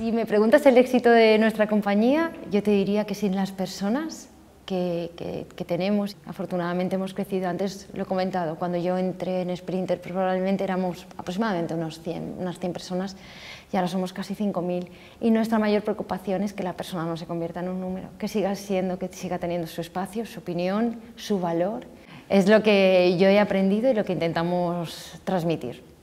Si me preguntas el éxito de nuestra compañía, yo te diría que sin las personas que, tenemos, afortunadamente hemos crecido. Antes lo he comentado, cuando yo entré en Sprinter probablemente éramos aproximadamente unos 100, unas 100 personas y ahora somos casi 5.000. Y nuestra mayor preocupación es que la persona no se convierta en un número, que siga siendo, que siga teniendo su espacio, su opinión, su valor. Es lo que yo he aprendido y lo que intentamos transmitir.